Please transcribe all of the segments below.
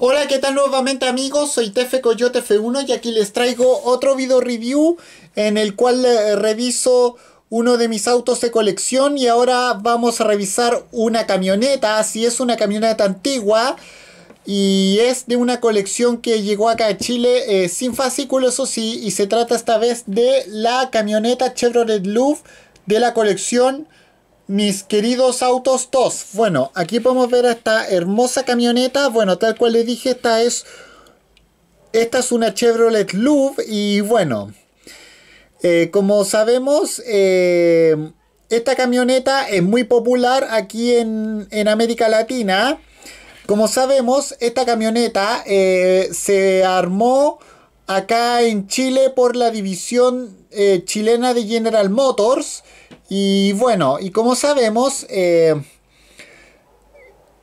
Hola, ¿qué tal nuevamente amigos? Soy Tefe Coyote F1 y aquí les traigo otro video review en el cual eh, reviso uno de mis autos de colección y ahora vamos a revisar una camioneta, si es una camioneta antigua y es de una colección que llegó acá a Chile eh, sin fascículo, eso sí, y se trata esta vez de la camioneta Chevrolet Louvre de la colección mis queridos autos TOS. Bueno, aquí podemos ver a esta hermosa camioneta. Bueno, tal cual les dije, esta es... Esta es una Chevrolet Louvre y bueno... Eh, como sabemos, eh, esta camioneta es muy popular aquí en, en América Latina. Como sabemos, esta camioneta eh, se armó acá en Chile por la división eh, chilena de General Motors. Y bueno, y como sabemos, eh,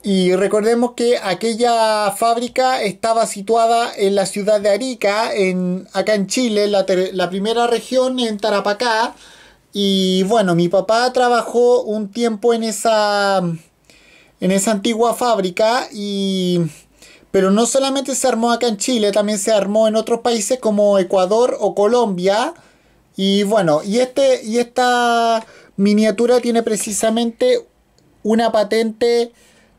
y recordemos que aquella fábrica estaba situada en la ciudad de Arica, en, acá en Chile, la, la primera región en Tarapacá. Y bueno, mi papá trabajó un tiempo en esa, en esa antigua fábrica y pero no solamente se armó acá en Chile, también se armó en otros países como Ecuador o Colombia. Y bueno, y, este, y esta miniatura tiene precisamente una patente,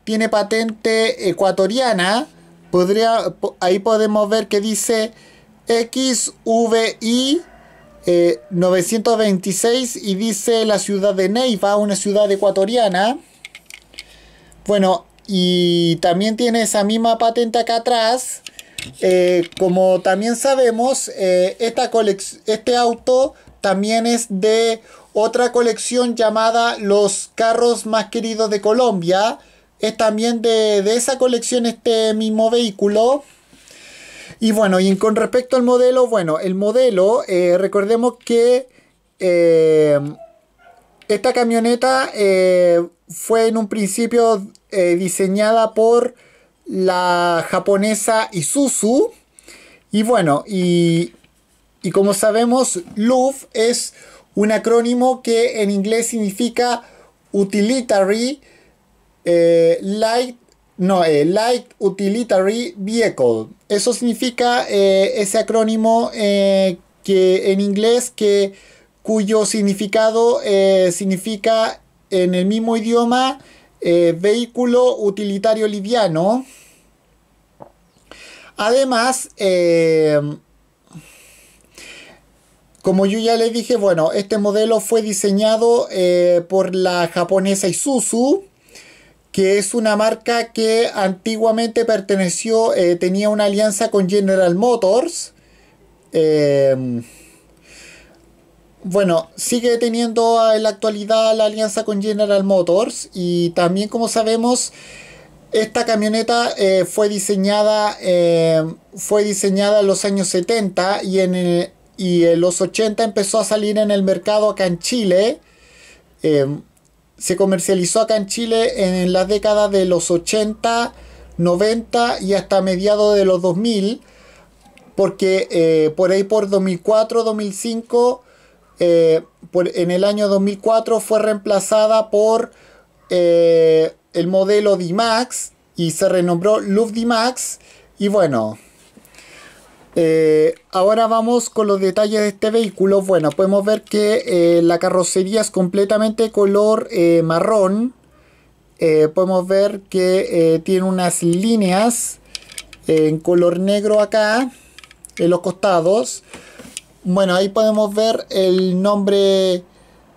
tiene patente ecuatoriana. Podría, ahí podemos ver que dice XVI 926 eh, y dice la ciudad de Neiva, una ciudad ecuatoriana. Bueno, y también tiene esa misma patente acá atrás. Eh, como también sabemos, eh, este auto también es de otra colección llamada Los carros más queridos de Colombia. Es también de, esa colección este mismo vehículo. Y bueno, y con respecto al modelo, bueno, el modelo, eh, recordemos que esta camioneta fue en un principio eh, diseñada por la japonesa Isuzu. Y bueno, y, como sabemos, LUV es un acrónimo que en inglés significa Utilitary eh, Light, no, eh, Light Utilitary Vehicle. Eso significa ese acrónimo que en inglés que cuyo significado significa en el mismo idioma eh, vehículo utilitario liviano. Además, eh, como yo ya les dije, bueno, este modelo fue diseñado eh, por la japonesa Isuzu, que es una marca que antiguamente perteneció, tenía una alianza con General Motors. Bueno, sigue teniendo ah, en la actualidad la alianza con General Motors y también como sabemos esta camioneta eh, fue diseñada em, fue diseñada en los años 70 y en, los 80 empezó a salir en el mercado acá en Chile. Em, se comercializó acá en Chile en, en las décadas de los 80, 90 y hasta mediados de los 2000 porque eh, por ahí por 2004, 2005 eh, en el año 2004 fue reemplazada por eh, el modelo D-Max y se renombró Luft D-Max. Y bueno, eh, ahora vamos con los detalles de este vehículo. Bueno, podemos ver que la carrocería es completamente color marrón. podemos ver que tiene unas líneas en color negro acá en los costados bueno, ahí podemos ver el nombre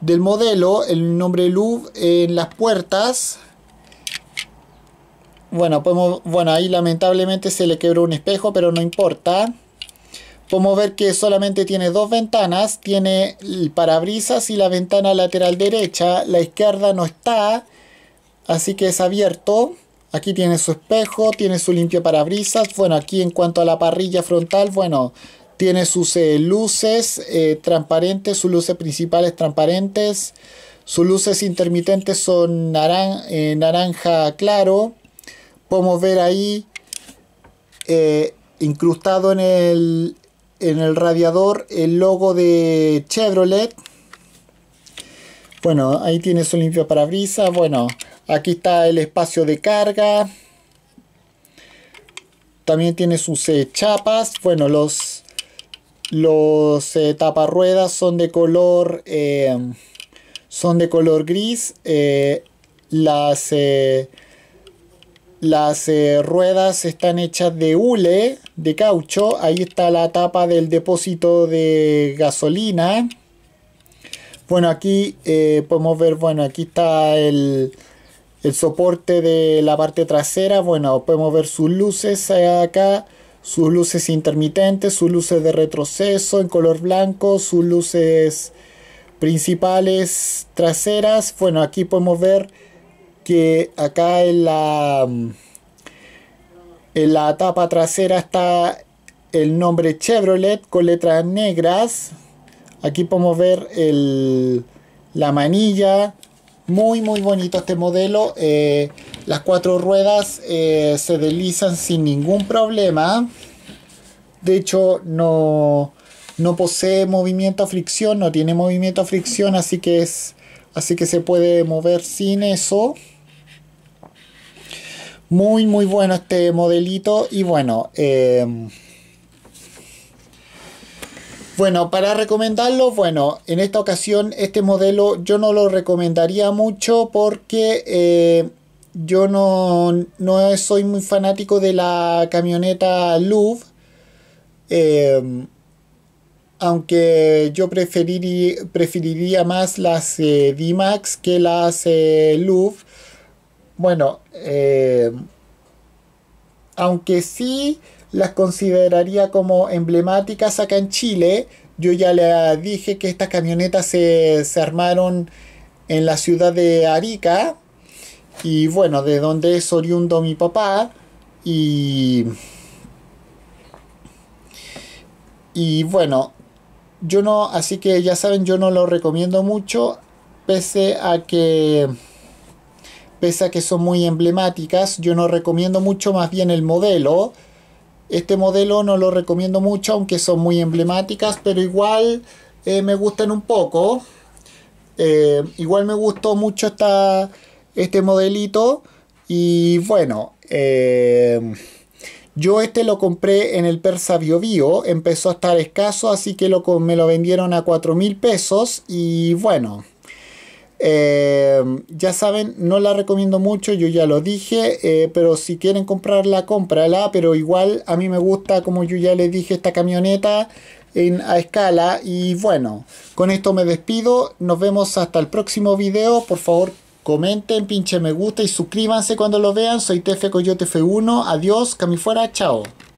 del modelo, el nombre LUV en las puertas. Bueno, podemos, bueno, ahí lamentablemente se le quebró un espejo, pero no importa. Podemos ver que solamente tiene dos ventanas, tiene el parabrisas y la ventana lateral derecha, la izquierda no está, así que es abierto. Aquí tiene su espejo, tiene su limpio parabrisas. Bueno, aquí en cuanto a la parrilla frontal, bueno, tiene sus eh, luces eh, transparentes, sus luces principales transparentes. Sus luces intermitentes son eh, naranja claro. Podemos ver ahí incrustado en el, en el radiador el logo de Chevrolet. Bueno, ahí tiene su limpio parabrisas. Bueno, aquí está el espacio de carga. También tiene sus chapas. Bueno, los los eh, taparruedas son de color, eh, son de color gris. Eh, las ruedas están hechas de hule, de caucho. Ahí está la tapa del depósito de gasolina. Bueno, aquí podemos ver, bueno, aquí está el soporte de la parte trasera, bueno, podemos ver sus luces acá, sus luces intermitentes, sus luces de retroceso en color blanco, sus luces principales traseras. Bueno, aquí podemos ver que acá en la, mm, en la tapa trasera está el nombre Chevrolet con letras negras. Aquí podemos ver el, la manilla. Muy, muy bonito este modelo. Eh, las cuatro ruedas eh, se deslizan sin ningún problema. De hecho, no, no posee movimiento a fricción, no tiene movimiento a fricción, así que, es, así que se puede mover sin eso. Muy, muy bueno este modelito. Y bueno, em, bueno, para recomendarlo, bueno, en esta ocasión este modelo yo no lo recomendaría mucho porque eh, yo no, soy muy fanático de la camioneta Louvre. Eh, aunque yo preferiría, más las eh, D-Max que las eh, Louvre. Bueno, aunque sí las consideraría como emblemáticas acá en Chile, yo ya le dije que estas camionetas se, se armaron en la ciudad de Arica y bueno, de donde es oriundo mi papá. Y. Y bueno, yo no. Así que ya saben, yo no lo recomiendo mucho. Pese a que. Pese a que son muy emblemáticas, yo no recomiendo mucho más bien el modelo. Este modelo no lo recomiendo mucho, aunque son muy emblemáticas, pero igual eh, me gustan un poco. Eh, igual me gustó mucho esta, este modelito. Y bueno, eh, yo este lo compré en el Persa Bio Bio, empezó a estar escaso, así que lo, me lo vendieron a 4 mil pesos. Y bueno, eh, ya saben, no la recomiendo mucho, yo ya lo dije, eh, pero si quieren comprarla, cómprala. Pero igual a mí me gusta, como yo ya les dije, esta camioneta en, a escala. Y bueno, con esto me despido, nos vemos hasta el próximo video. Por favor, Comenten, pinche me gusta y suscríbanse cuando lo vean. Soy TF Coyote F1. Adiós, cami fuera, chao.